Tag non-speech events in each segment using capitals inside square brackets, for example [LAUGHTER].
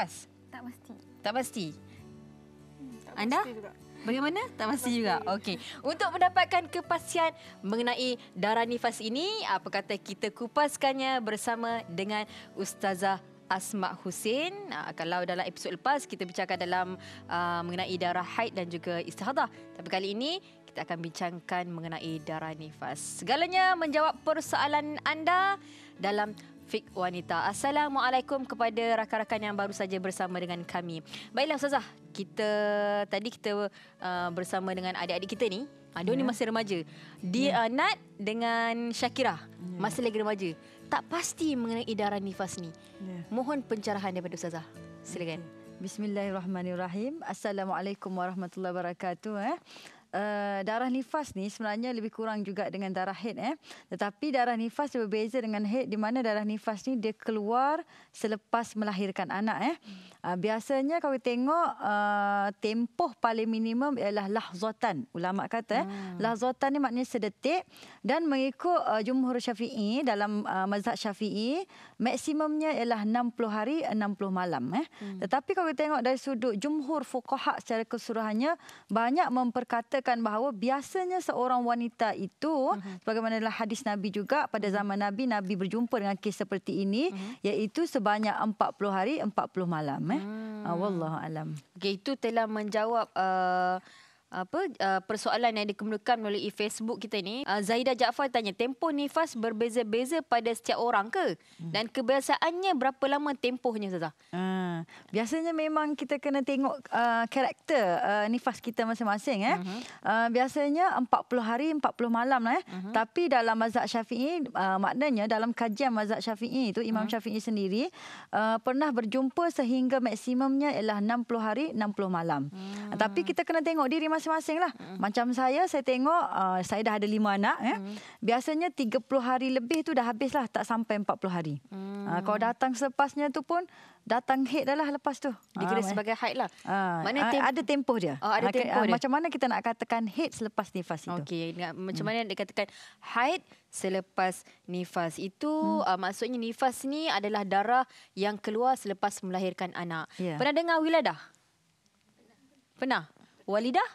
lepas? Tak pasti. Tak pasti. Hmm, tak Anda? Pasti juga. Bagaimana? Tak pasti juga. Okey. Untuk mendapatkan kepastian mengenai darah nifas ini, apa kata kita kupaskannya bersama dengan Ustazah Asma Husin. Ah, kalau dalam episod lepas kita bincangkan dalam ah, mengenai darah haid dan juga istihadah. Tapi kali ini kita akan bincangkan mengenai darah nifas. Segalanya menjawab persoalan anda dalam Fik Wanita. Assalamualaikum kepada rakan-rakan yang baru saja bersama dengan kami. Baiklah Ustazah, kita tadi kita uh, bersama dengan adik-adik kita ni. Ha, yeah. ni ya. masih remaja. Dia yeah. uh, Nat dengan Syakira yeah. masih lagi remaja. Tak pasti mengenai darah nifas ni. Yeah. Mohon pencerahan daripada Ustazah. Silakan. Okay. Bismillahirrahmanirrahim. Assalamualaikum warahmatullahi wabarakatuh. Eh uh, darah nifas ni sebenarnya lebih kurang juga dengan darah head eh. Tetapi darah nifas berbeza dengan head di mana darah nifas ni dia keluar selepas melahirkan anak eh. Uh, biasanya kalau tengok uh, tempoh paling minimum ialah lahzatan. Ulama kata eh. Hmm. Lahzatan ni maknanya sedetik dan mengikut uh, jumhur Syafi'i dalam uh, mazhab Syafi'i maksimumnya ialah 60 hari 60 malam eh. Hmm. Tetapi kalau kita tengok dari sudut jumhur fuqaha secara keseluruhannya banyak memperkata mengatakan bahawa biasanya seorang wanita itu uh-huh. sebagaimana dalam hadis Nabi juga pada mhm. zaman Nabi Nabi berjumpa dengan kes seperti ini uh-huh. iaitu sebanyak 40 hari 40 malam eh. Hmm. Ah, wallahu alam. Okey itu telah menjawab uh, apa uh, persoalan yang dikemukakan melalui Facebook kita ni uh, Zaida Jaafar tanya tempo nifas berbeza-beza pada setiap orang ke hmm. dan kebiasaannya berapa lama tempohnya Zaza? Uh, ha, biasanya memang kita kena tengok uh, karakter uh, nifas kita masing-masing eh. Uh-huh. Uh, biasanya 40 hari 40 malam lah eh. Uh-huh. Tapi dalam mazhab Syafi'i uh, maknanya dalam kajian mazhab Syafi'i itu Imam uh-huh. Syafi'i sendiri uh, pernah berjumpa sehingga maksimumnya ialah 60 hari 60 malam. Uh-huh. Tapi kita kena tengok diri masing-masing lah. Mm. Macam saya, saya tengok uh, saya dah ada lima anak. Mm. Eh. Biasanya 30 hari lebih tu dah habis lah. Tak sampai 40 hari. Mm. Uh, kalau datang selepasnya tu pun datang head dah lah lepas tu. Dikira ah, eh. sebagai height lah. Ah, ah, tem- ada tempoh dia. Oh, ada ah, tempoh ah, dia. Macam mana kita nak katakan head selepas nifas itu. Okey, hmm. macam mana hmm. katakan height selepas nifas. Itu hmm. ah, maksudnya nifas ni adalah darah yang keluar selepas melahirkan anak. Yeah. Pernah dengar Wilada? Pernah. Pernah. Walidah?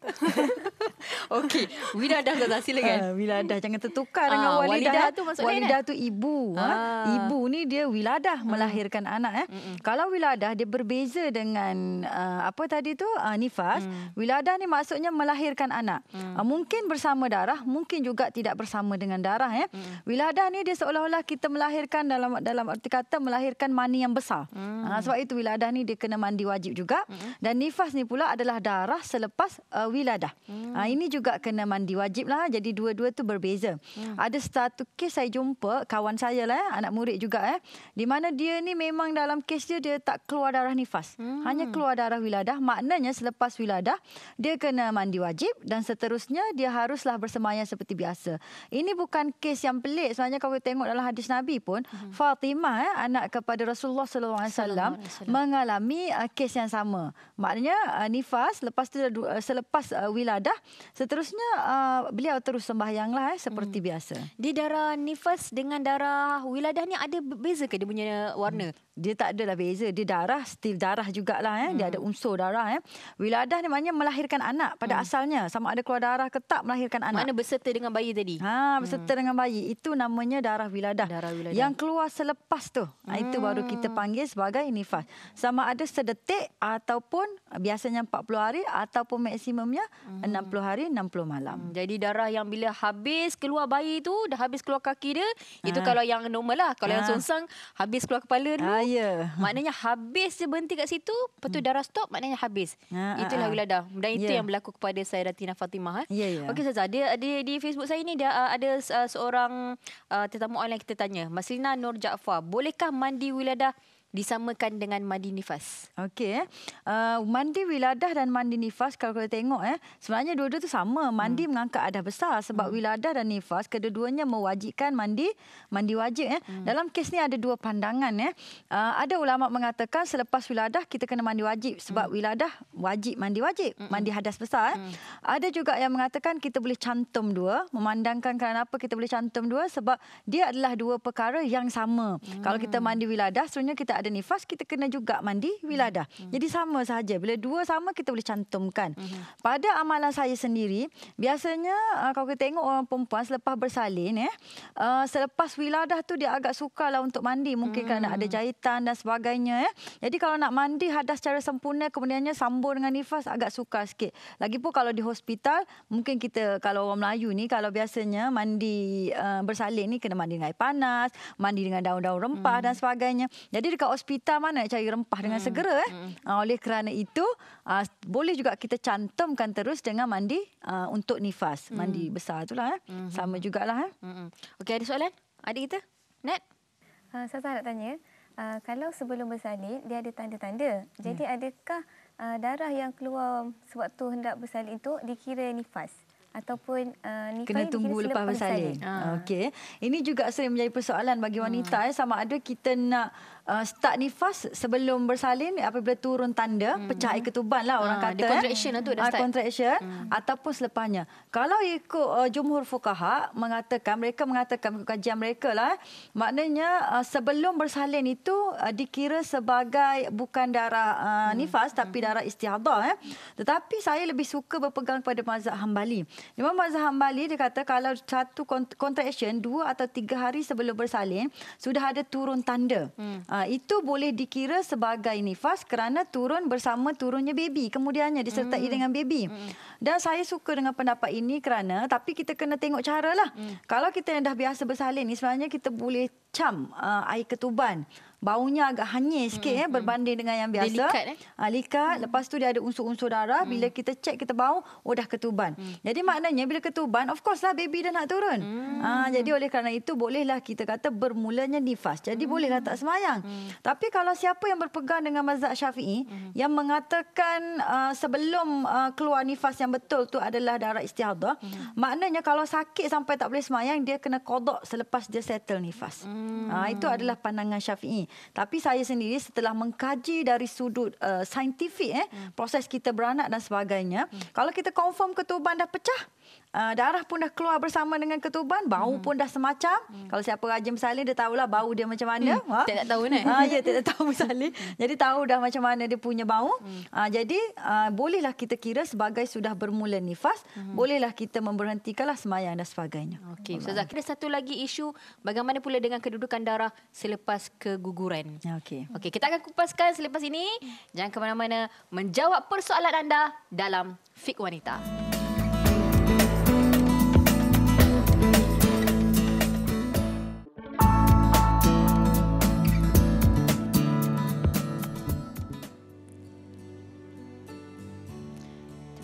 [LAUGHS] Okey, Winadah tak tak ha, sila kan? Uh, Winadah jangan tertukar uh, dengan ah, Walidah. Walidah tu maksudnya Walidah tu ibu. Uh. Ha? Ah. Ibu ni dia Winadah uh. Ah. melahirkan anak eh. Mm-mm. Kalau Winadah dia berbeza dengan uh, apa tadi tu uh, nifas, mm. Winadah ni maksudnya melahirkan anak. Mm. Uh, mungkin bersama darah, mungkin juga tidak bersama dengan darah ya. Eh. Mm. Winadah ni dia seolah-olah kita melahirkan dalam dalam arti kata melahirkan mani yang besar. Mm. Uh, sebab itu Winadah ni dia kena mandi wajib juga. Mm. Dan nifas ni pula adalah darah selepas uh, wiladah. Hmm. Ha, ini juga kena mandi wajib lah. Jadi dua-dua tu berbeza. Hmm. Ada satu kes saya jumpa kawan saya lah, eh, anak murid juga eh. Di mana dia ni memang dalam kes dia dia tak keluar darah nifas. Hmm. Hanya keluar darah wiladah. Maknanya selepas wiladah dia kena mandi wajib dan seterusnya dia haruslah bersemayam seperti biasa. Ini bukan kes yang pelik. Sebenarnya kalau kita tengok dalam hadis Nabi pun hmm. Fatimah eh, anak kepada Rasulullah sallallahu alaihi wasallam mengalami uh, kes yang sama. Maknanya uh, nifas lepas tu uh, selepas lepas uh, wiladah seterusnya uh, beliau terus sembahyanglah eh, seperti hmm. biasa. Di darah nifas dengan darah wiladah ni ada beza ke dia punya warna? Hmm dia tak adalah beza dia darah still darah jugalah eh hmm. dia ada unsur darah eh wiladah ni maknanya melahirkan anak pada hmm. asalnya sama ada keluar darah ke tak melahirkan anak mana berserta dengan bayi tadi ha berserta hmm. dengan bayi itu namanya darah wiladah darah wiladah yang keluar selepas tu ha, hmm. itu baru kita panggil sebagai nifas sama ada sedetik ataupun biasanya 40 hari ataupun maksimumnya hmm. 60 hari 60 malam hmm. jadi darah yang bila habis keluar bayi tu dah habis keluar kaki dia itu ha. kalau yang normal lah kalau ha. yang sonsang habis keluar kepala dulu ha. Ya. [LAUGHS] Maknanya habis je berhenti kat situ, lepas tu hmm. darah stop, maknanya habis. Ha, Itulah ha, ha. Wiladah. Dan itu ya. yang berlaku kepada saya Ratina Fatimah. Eh. Ya, ya. Okey Zaza, dia, dia, di Facebook saya ni dia, uh, ada uh, seorang uh, tetamu online kita tanya. Maslina Nur Jaafar, bolehkah mandi Wiladah disamakan dengan mandi nifas. Okey eh. Uh, mandi wiladah dan mandi nifas kalau kita tengok eh sebenarnya dua-dua tu sama. Mandi hmm. mengangkat adab besar sebab hmm. wiladah dan nifas kedua-duanya mewajibkan mandi mandi wajib eh. Hmm. Dalam kes ni ada dua pandangan eh. Uh, ada ulama mengatakan selepas wiladah kita kena mandi wajib sebab hmm. wiladah wajib mandi wajib, hmm. mandi hadas besar eh. Hmm. Ada juga yang mengatakan kita boleh cantum dua, memandangkan kerana apa kita boleh cantum dua sebab dia adalah dua perkara yang sama. Hmm. Kalau kita mandi wiladah sebenarnya kita ada nifas kita kena juga mandi hmm. wiladah. Mm-hmm. Jadi sama saja bila dua sama kita boleh cantumkan. Mm-hmm. Pada amalan saya sendiri biasanya uh, kalau kita tengok orang perempuan selepas bersalin eh uh, selepas wiladah tu dia agak sukalah untuk mandi mungkin mm-hmm. kerana hmm. ada jahitan dan sebagainya eh. Jadi kalau nak mandi hadas secara sempurna kemudiannya sambung dengan nifas agak sukar sikit. Lagipun kalau di hospital mungkin kita kalau orang Melayu ni kalau biasanya mandi uh, bersalin ni kena mandi dengan air panas, mandi dengan daun-daun rempah mm-hmm. dan sebagainya. Jadi dekat hospital mana cari rempah hmm. dengan segera eh. Hmm. Uh, oleh kerana itu uh, boleh juga kita cantumkan terus dengan mandi uh, untuk nifas, hmm. mandi besar itulah eh. Hmm. Sama jugalah eh. Hmm. Okey ada soalan? Ada kita? Net. Uh, saya nak tanya, uh, kalau sebelum bersalin dia ada tanda-tanda. Jadi yeah. Hmm. adakah uh, darah yang keluar sewaktu hendak bersalin itu dikira nifas? ataupun uh, nifas kena tunggu kena lepas bersalin. Ha. Okey. Ini juga sering menjadi persoalan bagi hmm. wanita hmm. eh sama ada kita nak uh, start nifas sebelum bersalin apabila turun tanda hmm. pecah air ketuban lah orang ha, kata. Ada eh. contraction eh. tu dah start. contraction hmm. ataupun selepasnya. Kalau ikut uh, jumhur fuqaha mengatakan mereka mengatakan ikut kajian mereka lah eh. maknanya uh, sebelum bersalin itu uh, dikira sebagai bukan darah uh, hmm. nifas hmm. tapi darah istihadah eh. Tetapi saya lebih suka berpegang kepada mazhab Hambali. Imam Mazhab Hanbali dia kata kalau satu contraction dua atau tiga hari sebelum bersalin sudah ada turun tanda. Hmm. Uh, itu boleh dikira sebagai nifas kerana turun bersama turunnya baby kemudiannya disertai hmm. dengan baby. Hmm. Dan saya suka dengan pendapat ini kerana tapi kita kena tengok caralah. Hmm. Kalau kita yang dah biasa bersalin ni sebenarnya kita boleh Cam uh, air ketuban. Baunya agak hanyir sikit eh berbanding dengan yang biasa. Dia likat eh. Uh, ah, likat. Hmm. Lepas tu dia ada unsur-unsur darah. Bila hmm. kita cek kita bau, oh dah ketuban. Hmm. Jadi maknanya bila ketuban, of course lah baby dah nak turun. Hmm. Uh, jadi oleh kerana itu bolehlah kita kata bermulanya nifas. Jadi hmm. bolehlah tak semayang. Hmm. Tapi kalau siapa yang berpegang dengan mazhab syafi'i hmm. yang mengatakan uh, sebelum uh, keluar nifas yang betul tu adalah darah istihadah. Hmm. Maknanya kalau sakit sampai tak boleh semayang, dia kena kodok selepas dia settle nifas. Hmm. Ah, hmm. Ha, itu adalah pandangan Syafi'i. Tapi saya sendiri setelah mengkaji dari sudut uh, saintifik eh, hmm. proses kita beranak dan sebagainya. Hmm. Kalau kita confirm ketuban dah pecah, uh, darah pun dah keluar bersama dengan ketuban, bau hmm. pun dah semacam. Hmm. Kalau siapa rajin bersalin dia tahulah bau dia macam mana. Hmm. Ha? Tak tahu ni. Kan? Ah uh, ya tak, tak tahu bersalin. Hmm. jadi tahu dah macam mana dia punya bau. Hmm. Uh, jadi uh, bolehlah kita kira sebagai sudah bermula nifas, hmm. bolehlah kita memberhentikanlah semayang dan sebagainya. Okey. Ustazah, kira satu lagi isu bagaimana pula dengan kedudukan darah selepas keguguran. Okey. Okay. kita akan kupaskan selepas ini. Jangan ke mana-mana menjawab persoalan anda dalam Fik Wanita.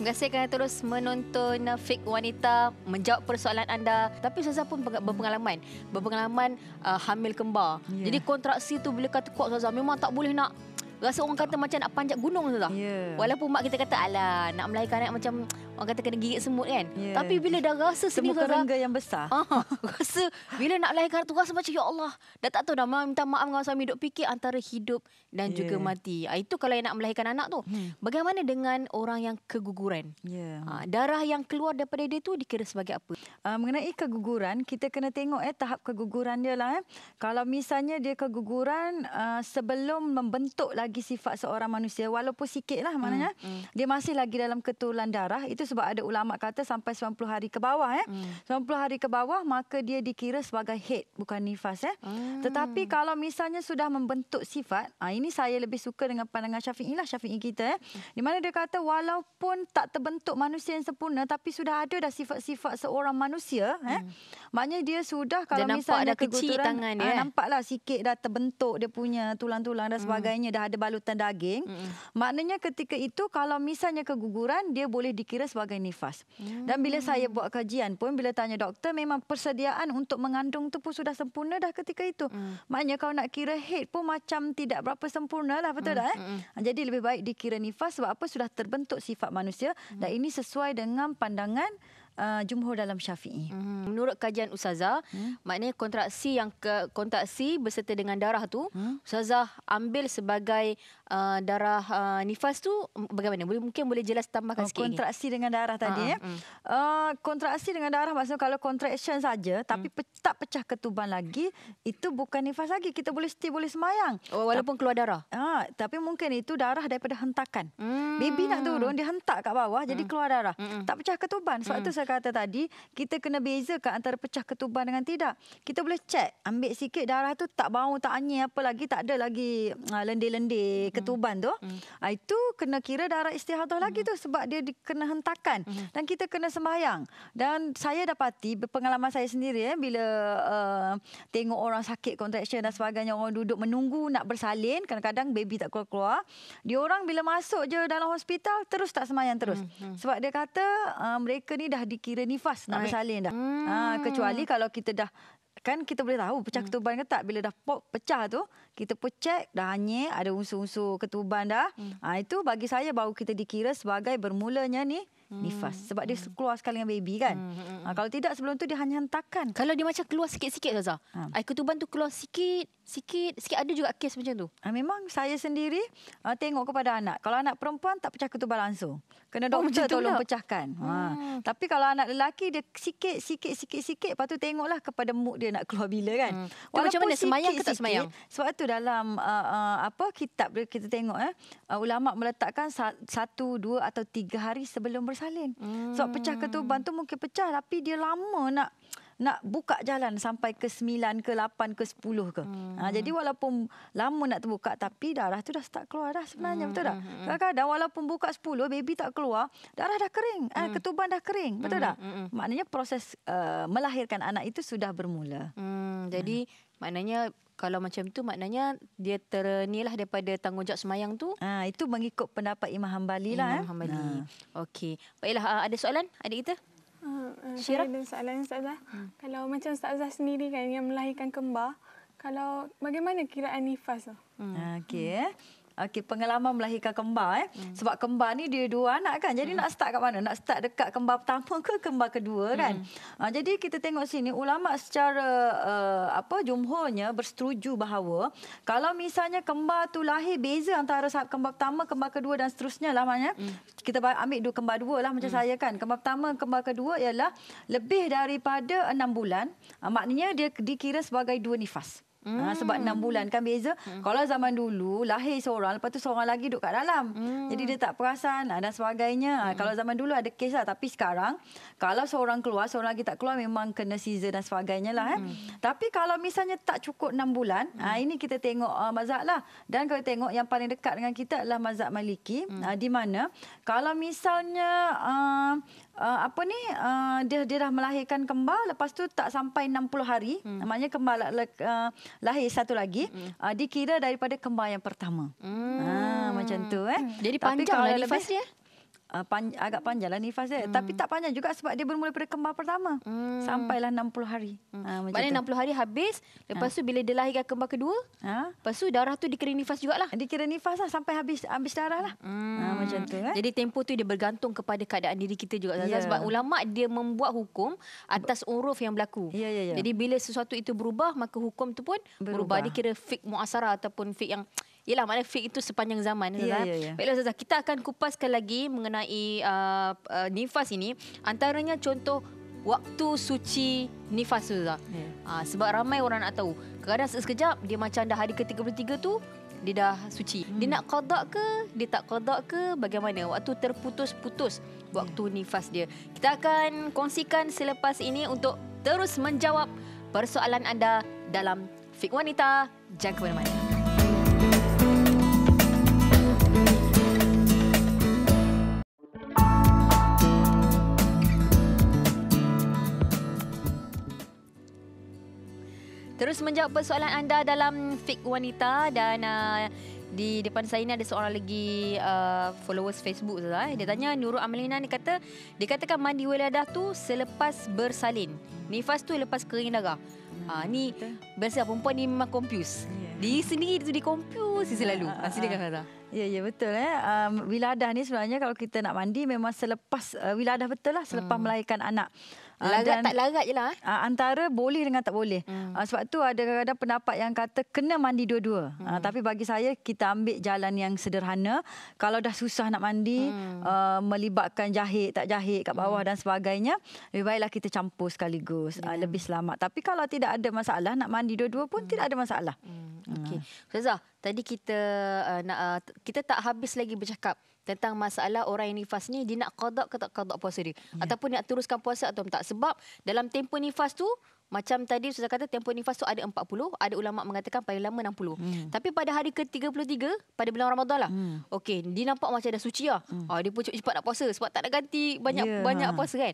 kasih kerana terus menonton eh, Fake Wanita menjawab persoalan anda. Tapi Zaza pun berpengalaman. Berpengalaman uh, hamil kembar. Yeah. Jadi kontraksi tu bila kata kuat Zaza memang tak boleh nak Rasa orang kata macam nak panjat gunung tu lah. Yeah. Walaupun mak kita kata alah nak melahirkan anak macam orang kata kena gigit semut kan. Yeah. Tapi bila dah rasa semut sendiri. Semut kerengga yang besar. Uh, [LAUGHS] rasa bila nak melahirkan tu rasa macam ya Allah. Dah tak tahu dah minta maaf dengan suami duk fikir antara hidup dan yeah. juga ya. mati. Uh, itu kalau yang nak melahirkan anak tu. Hmm. Bagaimana dengan orang yang keguguran? Yeah. Ya. Uh, darah yang keluar daripada dia tu dikira sebagai apa? Uh, mengenai keguguran kita kena tengok eh tahap keguguran dia lah. Eh. Kalau misalnya dia keguguran uh, sebelum membentuk lagi lagi sifat seorang manusia walaupun sikit lah hmm, maknanya hmm. Hmm. dia masih lagi dalam ketulan darah itu sebab ada ulama kata sampai 90 hari ke bawah eh hmm. 90 hari ke bawah maka dia dikira sebagai head bukan nifas eh hmm. tetapi kalau misalnya sudah membentuk sifat ah ini saya lebih suka dengan pandangan Syafi'i lah Syafi'i kita eh di mana dia kata walaupun tak terbentuk manusia yang sempurna tapi sudah ada dah sifat-sifat seorang manusia eh hmm. maknanya dia sudah kalau dia misalnya ada kecil tangan dia ah, eh. nampaklah sikit dah terbentuk dia punya tulang-tulang dan hmm. sebagainya hmm. dah ada ada balutan daging. Mm. Maknanya ketika itu kalau misalnya keguguran dia boleh dikira sebagai nifas. Mm. Dan bila mm. saya buat kajian pun bila tanya doktor memang persediaan untuk mengandung tu pun sudah sempurna dah ketika itu. Mm. Maknanya kalau nak kira head pun macam tidak berapa sempurna lah betul mm. tak? Eh? Mm. Jadi lebih baik dikira nifas sebab apa sudah terbentuk sifat manusia mm. dan ini sesuai dengan pandangan uh, jumhur dalam syafi'i. Hmm. Menurut kajian Ustazah, hmm? maknanya kontraksi yang ke, kontraksi berserta dengan darah tu, hmm? Ustazah ambil sebagai uh, darah uh, nifas tu bagaimana? Boleh mungkin boleh jelas tambahkan oh, sikit kontraksi ini. dengan darah tadi uh ya. Mm. Uh, kontraksi dengan darah maksudnya kalau contraction saja tapi hmm. tak pecah ketuban lagi itu bukan nifas lagi. Kita boleh still boleh semayang. Oh, walaupun Ta- keluar darah. Uh, tapi mungkin itu darah daripada hentakan. Hmm. Baby nak turun dia hentak kat bawah hmm. jadi mm. keluar darah. Hmm. Tak pecah ketuban. Sebab hmm. saya kata tadi kita kena bezakan antara pecah ketuban dengan tidak. Kita boleh cek ambil sikit darah tu tak bau tak anjir apa lagi tak ada lagi uh, lendir-lendir ketuban hmm. tu hmm. itu kena kira darah istihadah hmm. lagi mm-hmm. tu sebab dia kena hentakan hmm. dan kita kena sembahyang dan saya dapati pengalaman saya sendiri eh bila uh, tengok orang sakit contraction dan sebagainya orang duduk menunggu nak bersalin kadang-kadang baby tak keluar-keluar dia orang bila masuk je dalam hospital terus tak sembahyang terus hmm. Hmm. sebab dia kata uh, mereka ni dah dikira nifas nak Baik. bersalin dah hmm. ha, kecuali kalau kita dah kan kita boleh tahu pecah hmm. ketuban ke tak bila dah pop pecah tu kita pun check dah hanyir ada unsur-unsur ketuban dah hmm. ha, itu bagi saya baru kita dikira sebagai bermulanya ni hmm. nifas sebab hmm. dia keluar sekali dengan baby kan hmm, hmm, hmm. ha, kalau tidak sebelum tu dia hanya hentakan kalau dia macam keluar sikit-sikit Zaza ha. ketuban tu keluar sikit sikit sikit ada juga kes macam tu ha, memang saya sendiri ha, tengok kepada anak kalau anak perempuan tak pecah ketuban langsung kena oh, doktor oh, tolong tak? pecahkan. Ha. Hmm. Ha. Tapi kalau anak lelaki dia sikit sikit sikit sikit lepas tu tengoklah kepada mood dia nak keluar bila kan. Hmm. Walaupun macam mana semayang ke tak semayang? Sebab tu dalam uh, uh, apa kitab kita tengok eh, uh, ulama meletakkan satu dua atau tiga hari sebelum bersalin. Hmm. Sebab pecah ketuban tu mungkin pecah tapi dia lama nak nak buka jalan sampai ke 9 ke 8 ke 10 ke. Hmm. Ha, jadi walaupun lama nak terbuka tapi darah tu dah start keluar dah sebenarnya hmm. betul tak? Hmm, hmm. Kadang-kadang walaupun buka 10 baby tak keluar, darah dah kering, eh, hmm. eh, ketuban dah kering, hmm, betul hmm. tak? Hmm. Maknanya proses uh, melahirkan anak itu sudah bermula. Hmm. Jadi hmm. maknanya kalau macam tu maknanya dia ternilah daripada tanggungjawab semayang tu. Ah ha, itu mengikut pendapat Imam Hambali lah. Imam eh. Hambali. Ha. Okey. Baiklah ah, ada soalan adik kita? Ah, ah, Syirah? Ada soalan Ustazah. Hmm. Kalau macam Ustazah sendiri kan yang melahirkan kembar, kalau bagaimana kiraan nifas tu? Hmm. Okey. Okey, pengalaman melahirkan kembar eh. Hmm. Sebab kembar ni dia dua anak kan. Jadi hmm. nak start kat mana? Nak start dekat kembar pertama ke kembar kedua kan? Hmm. Ha, jadi kita tengok sini ulama secara uh, apa jumhurnya bersetuju bahawa kalau misalnya kembar tu lahir beza antara sahab kembar pertama, kembar kedua dan seterusnya lah maknanya. Hmm. Kita ambil dua kembar dua lah macam hmm. saya kan. Kembar pertama, kembar kedua ialah lebih daripada enam bulan. Uh, maknanya dia dikira sebagai dua nifas. Ha, hmm. Ha, sebab enam bulan kan beza. Hmm. Kalau zaman dulu lahir seorang lepas tu seorang lagi duduk kat dalam. Hmm. Jadi dia tak perasan ah, dan sebagainya. Ah, hmm. Kalau zaman dulu ada kes lah tapi sekarang kalau seorang keluar seorang lagi tak keluar memang kena seizure dan sebagainya lah. Eh. Hmm. Eh. Tapi kalau misalnya tak cukup enam bulan ah, hmm. ha, ini kita tengok uh, mazhab lah. Dan kalau tengok yang paling dekat dengan kita adalah mazhab maliki. Hmm. Ha, di mana kalau misalnya uh, uh, apa ni uh, dia dia dah melahirkan kembar lepas tu tak sampai 60 hari hmm. namanya kembar uh, lahir satu lagi hmm. uh, dikira daripada kembar yang pertama. Hmm. Ha macam tu eh. Hmm. Jadi panjang lah nifas dia uh, pan, agak panjang lah nifas dia. Eh. Hmm. Tapi tak panjang juga sebab dia bermula pada kembar pertama. Hmm. Sampailah 60 hari. Hmm. Ha, ah, Maksudnya tu. 60 hari habis. Lepas ha. tu bila dia lahirkan kembar kedua. Ha? Lepas tu darah tu dikira nifas jugalah. Dikira nifas lah sampai habis, habis darah lah. Hmm. Ha, macam tu. Eh? Jadi tempoh tu dia bergantung kepada keadaan diri kita juga. Yeah. Ya. Sebab ulama' dia membuat hukum atas uruf yang berlaku. Yeah, yeah, yeah. Jadi bila sesuatu itu berubah maka hukum tu pun berubah. berubah. Dia kira fik muasara ataupun fik yang... Yelah makna fik itu sepanjang zaman yeah, yeah, yeah. Ya. Baiklah Ustazah Kita akan kupaskan lagi Mengenai uh, uh, nifas ini Antaranya contoh Waktu suci nifas Ustazah ya. yeah. uh, Sebab ramai orang nak tahu Kadang-kadang sekejap Dia macam dah hari ke-33 tu Dia dah suci hmm. Dia nak kodok ke Dia tak kodok ke Bagaimana Waktu terputus-putus Waktu yeah. nifas dia Kita akan kongsikan selepas ini Untuk terus menjawab Persoalan anda Dalam Fik Wanita Jangan ke mana-mana terus menjawab persoalan anda dalam fik wanita dan uh, di depan saya ini ada seorang lagi uh, followers Facebook tu lah. Eh. Dia tanya Nurul Amelina ni kata, dia katakan mandi wiladah tu selepas bersalin. Nifas tu lepas kering darah. Hmm, uh, ni biasa perempuan ni memang confuse. Ya. Di Dia sendiri tu di confused yeah. selalu. Uh, Asli dia kata. Ya, yeah, ya yeah, betul. Eh. Um, wiladah ni sebenarnya kalau kita nak mandi memang selepas, uh, wiladah betul lah selepas hmm. melahirkan anak. Ah, larat tak larat je lah. Eh? Ah, antara boleh dengan tak boleh. Hmm. Ah, sebab tu ada kadang-kadang pendapat yang kata kena mandi dua-dua. Hmm. Tapi bagi saya kita ambil jalan yang sederhana. Kalau dah susah nak mandi, hmm. uh, melibatkan jahit, tak jahit kat bawah hmm. dan sebagainya. Lebih baiklah kita campur sekaligus. Yeah. Uh, lebih selamat. Tapi kalau tidak ada masalah nak mandi dua-dua pun hmm. tidak ada masalah. Hmm. Okey. Ustazah, tadi kita uh, nak uh, kita tak habis lagi bercakap tentang masalah orang yang nifas ni dia nak qada ke tak qada puasa dia yeah. ataupun nak teruskan puasa atau tak sebab dalam tempoh nifas tu macam tadi Ustaz kata tempoh nifas tu ada 40, ada ulama mengatakan paling lama 60. Hmm. Tapi pada hari ke-33 pada bulan Ramadhan lah. Hmm. Okey, dia nampak macam dah suci lah. Hmm. Ah dia pun cepat nak puasa sebab tak nak ganti banyak yeah. banyak puasa kan.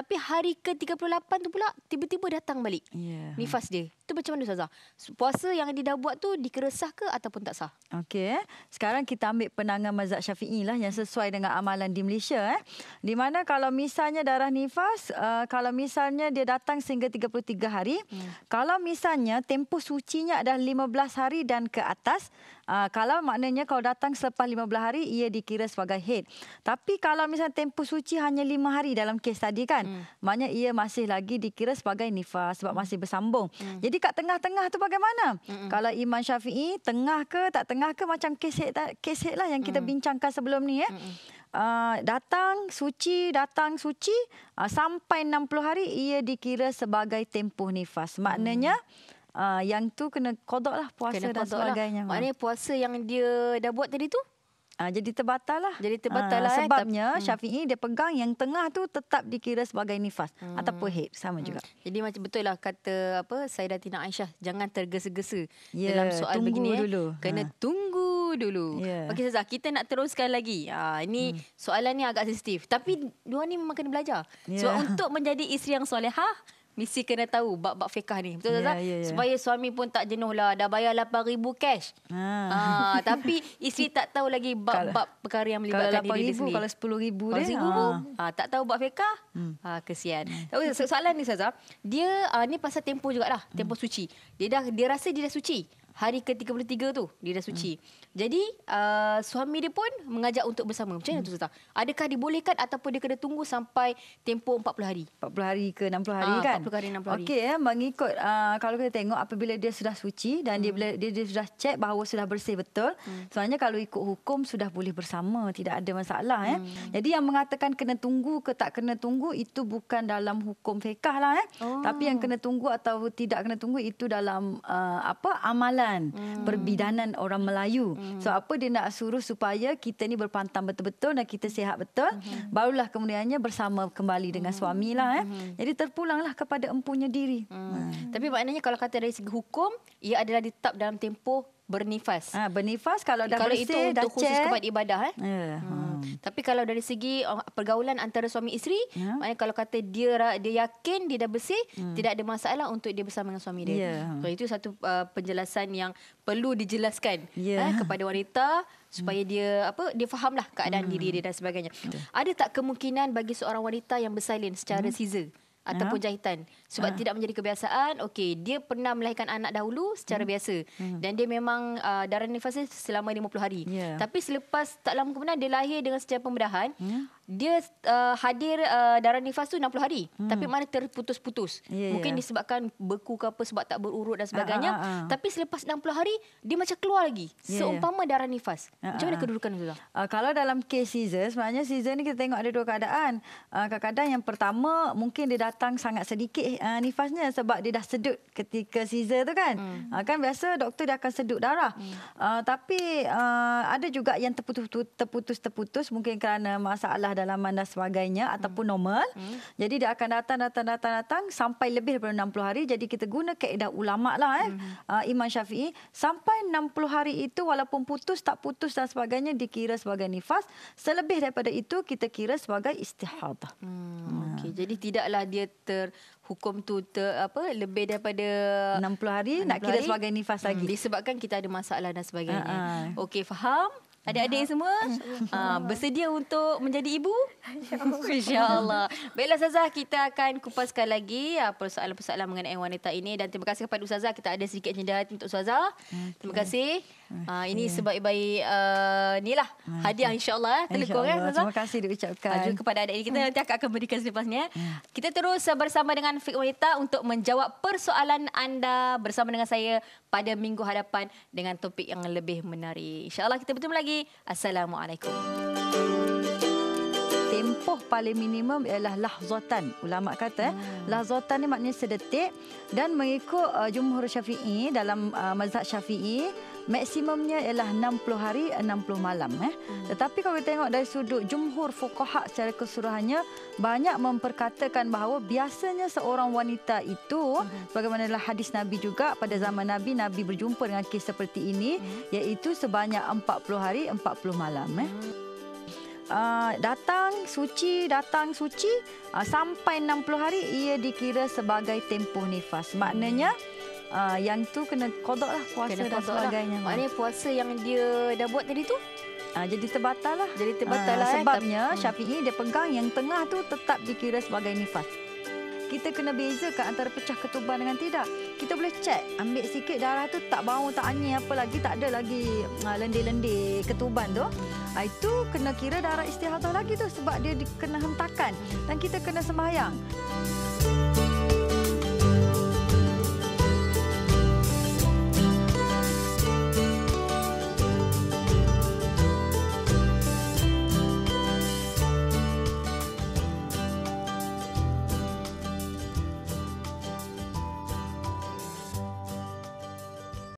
Tapi hari ke-38 tu pula tiba-tiba datang balik. Yeah. Nifas dia. Tu macam mana Ustazah? Puasa yang dia dah buat tu dikeresah ke ataupun tak sah? Okey. Eh. Sekarang kita ambil penangan mazhab Syafi'i lah yang sesuai dengan amalan di Malaysia eh. Di mana kalau misalnya darah nifas uh, kalau misalnya dia datang sehingga 33 tiga hari. Hmm. Kalau misalnya tempoh nya dah lima belas hari dan ke atas, uh, kalau maknanya kalau datang selepas lima belas hari, ia dikira sebagai haid. Tapi kalau misalnya tempoh suci hanya lima hari dalam kes tadi kan, hmm. maknanya ia masih lagi dikira sebagai nifas sebab hmm. masih bersambung. Hmm. Jadi kat tengah-tengah tu bagaimana? Hmm. Kalau Iman Syafi'i, tengah ke tak tengah ke macam kes haid, kes haid lah yang kita hmm. bincangkan sebelum ni ya. Eh? Hmm uh, datang suci datang suci uh, sampai 60 hari ia dikira sebagai tempoh nifas maknanya hmm. Uh, yang tu kena kodok lah puasa kena dan lah. sebagainya. Lah. Maknanya puasa yang dia dah buat tadi tu Ha, jadi terbatal lah. Jadi terbatal ha, lah. Eh, sebabnya eh, hmm. tapi, Syafi'i dia pegang yang tengah tu tetap dikira sebagai nifas. Hmm. Ataupun head. Sama hmm. juga. Jadi macam betul lah kata apa Sayyidatina Aisyah. Jangan tergesa-gesa yeah, dalam soal tunggu begini. Eh. Dulu. Eh. Kena ha. tunggu dulu. Yeah. Okey Sazah kita nak teruskan lagi. Ha, ini hmm. soalan ni agak sensitif. Tapi dua ni memang kena belajar. Yeah. Sebab untuk menjadi isteri yang solehah. Mesti kena tahu bab-bab fiqah ni. Betul yeah, tak? Yeah, yeah. Supaya suami pun tak jenuh lah. Dah bayar 8,000 cash. Ha. Ah, Ha, tapi isteri tak tahu lagi bab-bab perkara yang melibatkan kalau diri dia sendiri. Kalau 8,000, kalau 10,000 dia. Ha. Ha, tak tahu bab fiqah. Ha, kesian. Hmm. Tahu, soalan ni, Saza. Dia, ha, ni pasal tempoh lah. Tempoh hmm. suci. Dia dah dia rasa dia dah suci hari ke-33 tu dia dah suci. Hmm. Jadi uh, suami dia pun mengajak untuk bersama. Macam mana hmm. tu Ustaz? Adakah dibolehkan ataupun dia kena tunggu sampai tempoh 40 hari? 40 hari ke 60 hari ha, kan? 40 hari 60 hari. Okey ya, mengikut uh, kalau kita tengok apabila dia sudah suci dan hmm. dia dia, dia sudah cek bahawa sudah bersih betul, hmm. sebenarnya kalau ikut hukum sudah boleh bersama, tidak ada masalah eh. hmm. ya. Jadi yang mengatakan kena tunggu ke tak kena tunggu itu bukan dalam hukum fiqah lah ya. Oh. Tapi yang kena tunggu atau tidak kena tunggu itu dalam uh, apa amalan perbezaan hmm. perbidanan orang Melayu. Hmm. So apa dia nak suruh supaya kita ni berpantang betul-betul dan kita sihat betul, hmm. barulah kemudiannya bersama kembali dengan hmm. lah. eh. Hmm. Jadi terpulanglah kepada empunya diri. Hmm. Hmm. Tapi maknanya kalau kata dari segi hukum, ia adalah ditetap dalam tempoh bernifas. Ah ha, bernifas kalau dah kalau bersih dah khusus chair. kepada ibadah eh. Ya. Hmm. Hmm. Tapi kalau dari segi oh, pergaulan antara suami isteri, hmm. maknanya kalau kata dia dia yakin dia dah bersih, hmm. tidak ada masalah untuk dia bersama dengan suami dia. Yeah. So itu satu uh, penjelasan yang perlu dijelaskan yeah. eh, kepada wanita hmm. supaya hmm. dia apa dia fahamlah keadaan hmm. diri dia dan sebagainya. Okay. Ya. Ada tak kemungkinan bagi seorang wanita yang bersalin secara hmm. scissor? ataupun uh-huh. jahitan sebab uh tidak menjadi kebiasaan okey dia pernah melahirkan anak dahulu secara hmm. biasa hmm. dan dia memang uh, darah nifasnya selama 50 hari yeah. tapi selepas tak lama kemudian dia lahir dengan secara pembedahan hmm dia uh, hadir uh, darah nifas tu 60 hari hmm. tapi mana terputus-putus yeah, ya, mungkin yeah. disebabkan beku ke apa sebab tak berurut dan ah, sebagainya uh, uh, uh. tapi selepas 60 hari dia macam keluar lagi yeah, ya. seumpama yeah. darah nifas macam uh, mana uh. kedudukan tu uh, kalau dalam case seizure sebenarnya seizure ni kita tengok ada dua keadaan uh, kadang-kadang yang pertama mungkin dia datang sangat sedikit uh, nifasnya sebab dia dah sedut ketika seizure tu kan hmm. uh, kan biasa doktor dia akan sedut darah hmm. uh, tapi uh, ada juga yang terputus-putus terputus-terputus mungkin kerana masalah dalaman dan sebagainya hmm. ataupun normal. Hmm. Jadi dia akan datang datang datang datang sampai lebih daripada 60 hari. Jadi kita guna kaedah ulama lah eh. Hmm. Uh, Imam Syafi'i sampai 60 hari itu walaupun putus tak putus dan sebagainya dikira sebagai nifas. Selebih daripada itu kita kira sebagai istihadah. Hmm. hmm. Okey. Jadi tidaklah dia ter hukum tu ter, apa lebih daripada 60 hari 60 nak kira hari. sebagai nifas lagi hmm, disebabkan kita ada masalah dan sebagainya. Uh-uh. Okey faham? adik-adik semua uh, bersedia untuk menjadi ibu? Ya [LAUGHS] InsyaAllah. Baiklah Ustazah, kita akan kupaskan lagi uh, persoalan-persoalan mengenai wanita ini. Dan terima kasih kepada Ustazah. Kita ada sedikit jendela untuk Ustazah. Mm. Terima kasih. Uh, ini sebaik-baik uh, ah, ni lah okay. Ah, hadiah insyaAllah. Insya eh, eh Terima kasih diucapkan. Uh, juga kepada adik Kita hmm. nanti akan berikan selepas ni. Eh. Hmm. Kita terus bersama dengan Fik Wanita untuk menjawab persoalan anda bersama dengan saya pada minggu hadapan dengan topik yang lebih menarik. InsyaAllah kita bertemu lagi. Assalamualaikum. Assalamualaikum tempoh paling minimum ialah lahzatan. Ulama kata hmm. lahzatan ni maknanya sedetik dan mengikut uh, jumhur Syafi'i dalam uh, mazhab Syafi'i maksimumnya ialah 60 hari 60 malam eh. Hmm. Tetapi kalau kita tengok dari sudut jumhur fuqaha secara keseluruhannya banyak memperkatakan bahawa biasanya seorang wanita itu hmm. sebagaimana dalam hadis Nabi juga pada zaman Nabi Nabi berjumpa dengan kes seperti ini hmm. iaitu sebanyak 40 hari 40 malam eh. Hmm. Ah, datang suci datang suci uh, sampai 60 hari ia dikira sebagai tempoh nifas maknanya uh, yang tu kena kodok lah puasa kena dan lah. sebagainya lah. maknanya puasa yang dia dah buat tadi tu Uh, jadi terbatal lah. Jadi terbatal uh, lah. Eh. Sebabnya eh. Syafi'i dia pegang yang tengah tu tetap dikira sebagai nifas kita kena beza bezakan antara pecah ketuban dengan tidak. Kita boleh cek, ambil sikit darah tu tak bau, tak angin, apa lagi, tak ada lagi ah, lendir-lendir ketuban tu. Ah, itu kena kira darah istihadah lagi tu sebab dia kena hentakan dan kita kena sembahyang. Sembahyang.